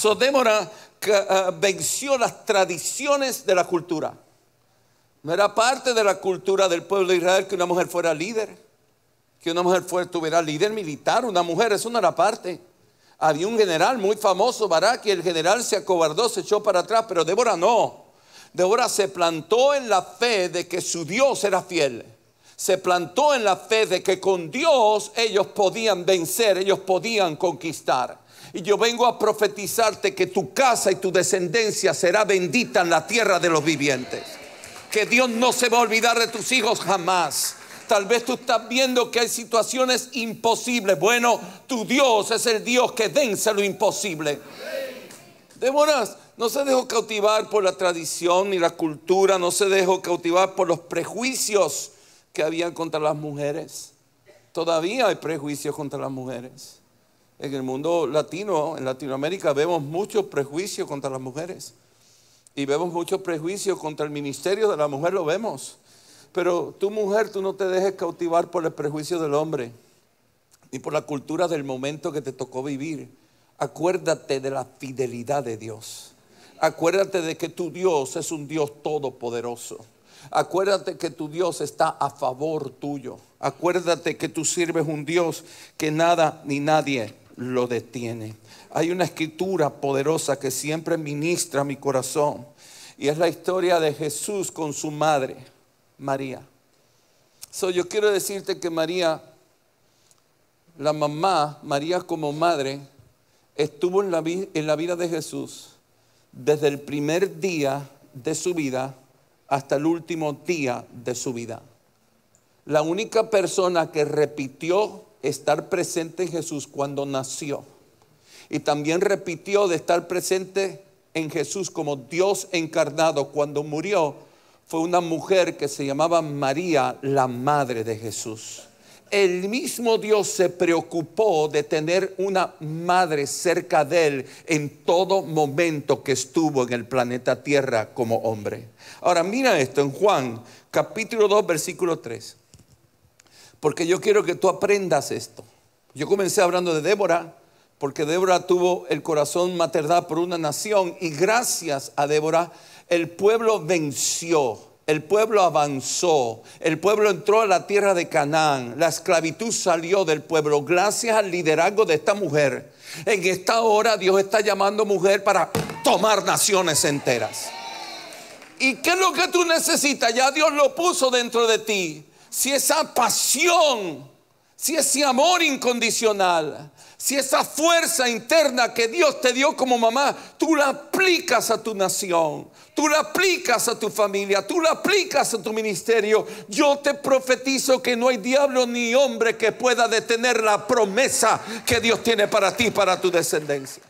So Débora eh, venció las tradiciones de la cultura. No era parte de la cultura del pueblo de Israel que una mujer fuera líder, que una mujer fuera, tuviera líder militar, una mujer, eso no era parte. Había un general muy famoso, Barak, y el general se acobardó, se echó para atrás, pero Débora no. Débora se plantó en la fe de que su Dios era fiel se plantó en la fe de que con Dios ellos podían vencer, ellos podían conquistar. Y yo vengo a profetizarte que tu casa y tu descendencia será bendita en la tierra de los vivientes. Que Dios no se va a olvidar de tus hijos jamás. Tal vez tú estás viendo que hay situaciones imposibles. Bueno, tu Dios es el Dios que vence lo imposible. Demoras no se dejó cautivar por la tradición ni la cultura, no se dejó cautivar por los prejuicios que habían contra las mujeres. Todavía hay prejuicios contra las mujeres. En el mundo latino, en Latinoamérica, vemos muchos prejuicios contra las mujeres. Y vemos muchos prejuicios contra el ministerio de la mujer, lo vemos. Pero tú mujer, tú no te dejes cautivar por el prejuicio del hombre, ni por la cultura del momento que te tocó vivir. Acuérdate de la fidelidad de Dios. Acuérdate de que tu Dios es un Dios todopoderoso. Acuérdate que tu Dios está a favor tuyo. Acuérdate que tú sirves un Dios que nada ni nadie lo detiene. Hay una escritura poderosa que siempre ministra mi corazón y es la historia de Jesús con su madre, María. So, yo quiero decirte que María, la mamá, María como madre, estuvo en la vida de Jesús desde el primer día de su vida hasta el último día de su vida. La única persona que repitió estar presente en Jesús cuando nació y también repitió de estar presente en Jesús como Dios encarnado cuando murió fue una mujer que se llamaba María, la madre de Jesús el mismo Dios se preocupó de tener una madre cerca de él en todo momento que estuvo en el planeta Tierra como hombre. Ahora mira esto en Juan capítulo 2 versículo 3. Porque yo quiero que tú aprendas esto. Yo comencé hablando de Débora, porque Débora tuvo el corazón maternal por una nación y gracias a Débora el pueblo venció el pueblo avanzó, el pueblo entró a la tierra de Canaán, la esclavitud salió del pueblo gracias al liderazgo de esta mujer. En esta hora Dios está llamando mujer para tomar naciones enteras. ¿Y qué es lo que tú necesitas? Ya Dios lo puso dentro de ti. Si esa pasión si ese amor incondicional, si esa fuerza interna que Dios te dio como mamá, tú la aplicas a tu nación, tú la aplicas a tu familia, tú la aplicas a tu ministerio, yo te profetizo que no hay diablo ni hombre que pueda detener la promesa que Dios tiene para ti, para tu descendencia.